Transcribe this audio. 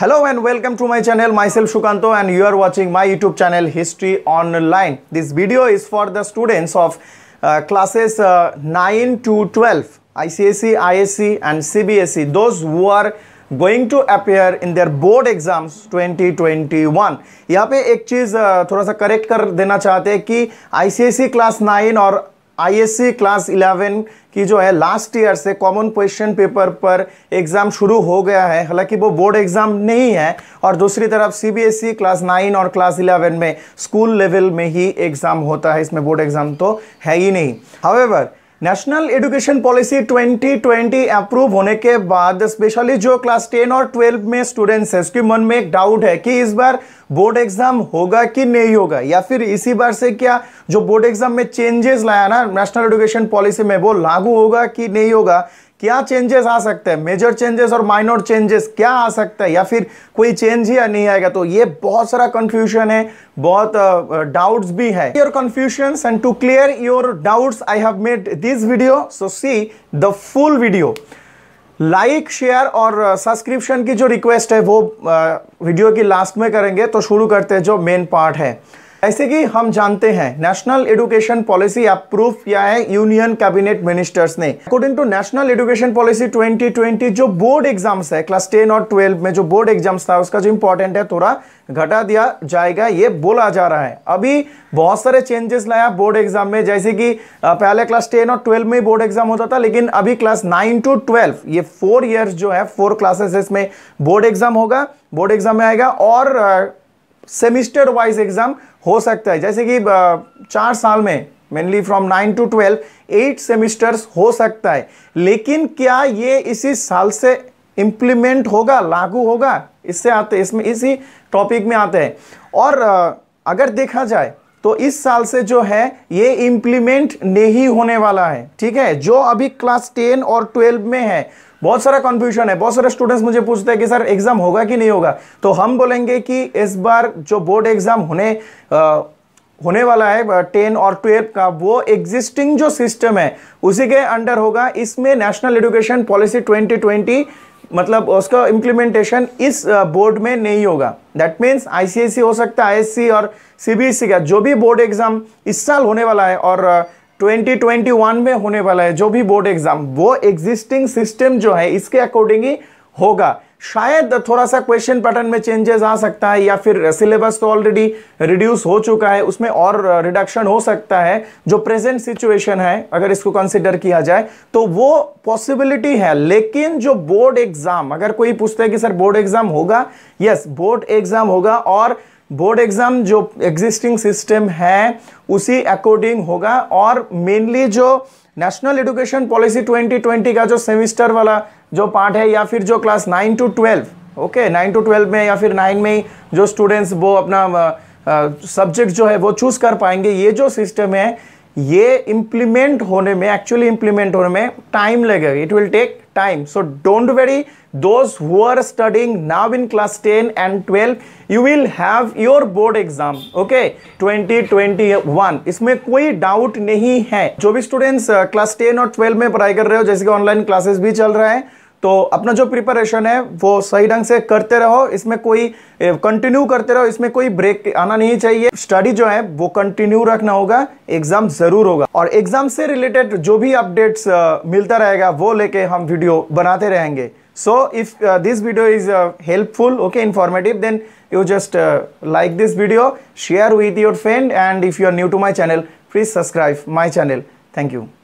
hello and welcome to my channel my self सुकान्तो and you are watching my YouTube channel history online this video is for the students of classes nine to 12 ICSE ISC and CBSE those वो are going to appear in their board exams 2021 यहाँ पे एक चीज़ uh, थोड़ा सा correct कर देना चाहते हैं कि आई क्लास नाइन और आईएससी क्लास 11 की जो है लास्ट ईयर से कॉमन क्वेश्चन पेपर पर एग्ज़ाम शुरू हो गया है हालांकि वो बोर्ड एग्ज़ाम नहीं है और दूसरी तरफ सीबीएसई क्लास 9 और क्लास 11 में स्कूल लेवल में ही एग्ज़ाम होता है इसमें बोर्ड एग्ज़ाम तो है ही नहीं however national education policy 2020 approve होने के बाद स्पेशली जो क्लास 10 और 12 में स्टूडेंट्स है उसके मन में एक डाउट है कि इस बार बोर्ड एग्जाम होगा कि नहीं होगा या फिर इसी बार से क्या जो बोर्ड एग्जाम में चेंजेस लाया ना नेशनल एडुकेशन पॉलिसी में वो लागू होगा कि नहीं होगा क्या चेंजेस आ सकते हैं मेजर चेंजेस और माइनर चेंजेस क्या आ सकता है या फिर कोई चेंज ही नहीं आएगा तो ये बहुत सारा कंफ्यूजन है बहुत डाउट्स uh, भी है your confusion and to clear your doubts I have made this video so see the full video like share और सब्सक्रिप्शन की जो रिक्वेस्ट है वो वीडियो की लास्ट में करेंगे तो शुरू करते हैं जो मेन पार्ट है ऐसे कि हम जानते हैं नेशनल एजुकेशन पॉलिसी अप्रूव किया है यूनियन कैबिनेट मिनिस्टर्स ने according to national education policy 2020 जो बोर्ड एग्जाम्स है क्लास 10 और 12 में जो बोर्ड एग्जाम्स था उसका जो इंपॉर्टेंट है थोड़ा घटा दिया जाएगा ये बोला जा रहा है अभी बहुत सारे चेंजेस लाया बोर्ड एग्जाम में जैसे कि पहले क्लास टेन और ट्वेल्व में बोर्ड एग्जाम होता था लेकिन अभी क्लास नाइन टू ट्वेल्व ये फोर ईयर्स जो है फोर क्लासेस इसमें बोर्ड एग्जाम होगा बोर्ड एग्जाम में आएगा और सेमिस्टर वाइज एग्जाम हो सकता है जैसे कि चार साल में mainly from nine to twelve eight semesters हो सकता है लेकिन क्या ये इसी साल से इम्प्लीमेंट होगा लागू होगा इससे आते इसमें इसी टॉपिक में आते हैं और अगर देखा जाए तो इस साल से जो है ये इम्प्लीमेंट नहीं होने वाला है ठीक है जो अभी क्लास टेन और ट्वेल्व में है बहुत सारा कंफ्यूजन है बहुत सारे स्टूडेंट्स मुझे पूछते हैं कि सर एग्जाम होगा कि नहीं होगा तो हम बोलेंगे कि इस बार जो बोर्ड एग्जाम होने आ, होने वाला है टेन और ट्वेल्व का वो एग्जिस्टिंग जो सिस्टम है उसी के अंडर होगा इसमें नेशनल एजुकेशन पॉलिसी 2020 मतलब उसका इम्प्लीमेंटेशन इस बोर्ड में नहीं होगा दैट मीन्स आईसीएससी हो सकता है आईएससी e और सीबीएसई e का जो भी बोर्ड एग्जाम इस साल होने वाला है और 2021 में होने वाला है जो भी बोर्ड एग्जाम वो एग्जिस्टिंग सिस्टम जो है इसके अकॉर्डिंग ही होगा शायद थोड़ा सा क्वेश्चन पैटर्न में चेंजेस आ सकता है या फिर सिलेबस तो ऑलरेडी रिड्यूस हो चुका है उसमें और रिडक्शन हो सकता है जो प्रेजेंट सिचुएशन है अगर इसको कंसिडर किया जाए तो वो पॉसिबिलिटी है लेकिन जो बोर्ड एग्जाम अगर कोई पूछता है कि सर बोर्ड एग्जाम होगा यस बोर्ड एग्जाम होगा और बोर्ड एग्ज़ाम जो एग्जिस्टिंग सिस्टम है उसी अकॉर्डिंग होगा और मेनली जो नेशनल एजुकेशन पॉलिसी 2020 का जो सेमिस्टर वाला जो पार्ट है या फिर जो class nine to twelve okay nine to twelve में या फिर नाइन में ही जो स्टूडेंट्स वो अपना सब्जेक्ट जो है वो चूज़ कर पाएंगे ये जो सिस्टम है ये इम्प्लीमेंट होने में एक्चुअली इम्प्लीमेंट होने में टाइम लगेगा it will take time so don't worry those who are studying now in class 10 and 12 you will have your board exam okay 2021 इसमें कोई डाउट नहीं है जो भी स्टूडेंट्स क्लास 10 और 12 में पढ़ाई कर रहे हो जैसे कि ऑनलाइन क्लासेस भी चल रहा है तो अपना जो प्रिपरेशन है वो सही ढंग से करते रहो इसमें कोई कंटिन्यू करते रहो इसमें कोई ब्रेक आना नहीं चाहिए स्टडी जो है वो कंटिन्यू रखना होगा एग्जाम जरूर होगा और एग्जाम से रिलेटेड जो भी अपडेट्स मिलता रहेगा वो लेके हम वीडियो बनाते रहेंगे so if this video is helpful okay informative then you just like this video share with your friend and if you are new to my channel please subscribe my channel thank you